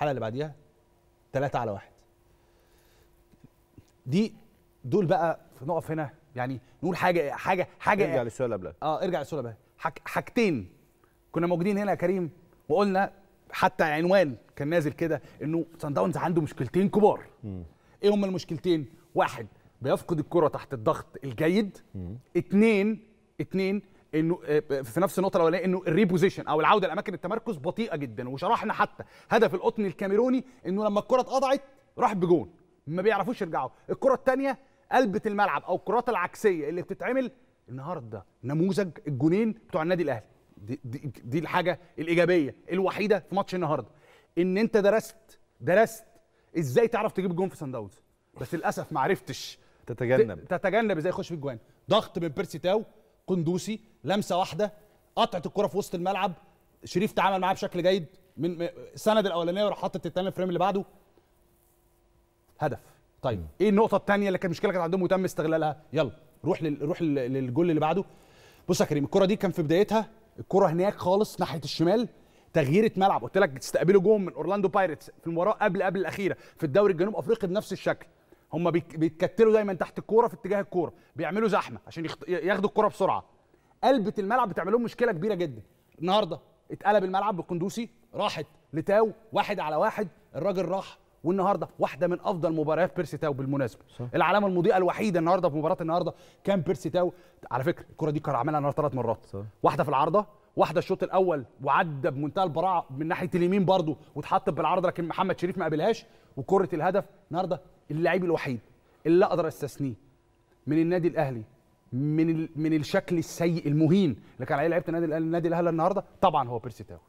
الحلقه اللي بعديها ثلاثة على واحد دي دول بقى نقف هنا يعني نقول حاجه حاجه حاجه ارجع للسؤال قبلها اه ارجع للسؤال قبلها حاجتين كنا موجودين هنا يا كريم وقلنا حتى عنوان كان نازل كده انه سان داونز عنده مشكلتين كبار م. ايه هما المشكلتين واحد بيفقد الكره تحت الضغط الجيد م. اتنين اتنين انه آه، في نفس النقطه الاولانيه انه الريبوزيشن او العوده لاماكن التمركز بطيئه جدا وشرحنا حتى هدف القطن الكاميروني انه لما الكره اتقطعت راح بجون ما بيعرفوش يرجعوا الكره الثانيه قلبه الملعب او الكرات العكسيه اللي بتتعمل النهارده نموذج الجونين بتوع النادي الاهلي دي, دي, دي الحاجه الايجابيه الوحيده في ماتش النهارده ان انت درست درست ازاي تعرف تجيب جون في سان داونز بس للاسف ما عرفتش تتجنب تتجنب ازاي يخش في الجوان ضغط من بيرسي تاو قندوسي لمسه واحده قطعت الكره في وسط الملعب شريف تعامل معاه بشكل جيد من السند الاولانيه وراح حاطط الثاني الفريم اللي بعده هدف طيب ايه النقطه الثانيه اللي كانت مشكله كانت عندهم وتم استغلالها يلا روح لل... روح للجول اللي بعده بص يا كريم الكره دي كان في بدايتها الكره هناك خالص ناحيه الشمال تغييره ملعب قلت لك تستقبله جون من اورلاندو بايرتس في المباراه قبل قبل الاخيره في الدوري الجنوب افريقي بنفس الشكل هم بيتكتلوا دايما تحت الكوره في اتجاه الكوره بيعملوا زحمه عشان يخط... ياخدوا الكوره بسرعه قلبه الملعب بتعمل لهم مشكله كبيره جدا النهارده اتقلب الملعب بالقندوسي راحت لتاو واحد على واحد الراجل راح والنهارده واحده من افضل مباريات بيرسي تاو بالمناسبه صح. العلامه المضيئه الوحيده النهارده في مباراه النهارده كان بيرسي تاو على فكره الكره دي كان عملها النهارده ثلاث مرات صح. واحده في العارضه واحده الشوط الاول وعدى بمنتهى البراعه من ناحيه اليمين برضه واتحط بالعرض لكن محمد شريف ما قابلهاش وكره الهدف النهارده اللعيب الوحيد اللي اقدر استثنيه من النادي الاهلي من من الشكل السيء المهين اللي كان عليه لعيبه النادي الاهلي النادي الاهلي النهارده طبعا هو بيرسي تاو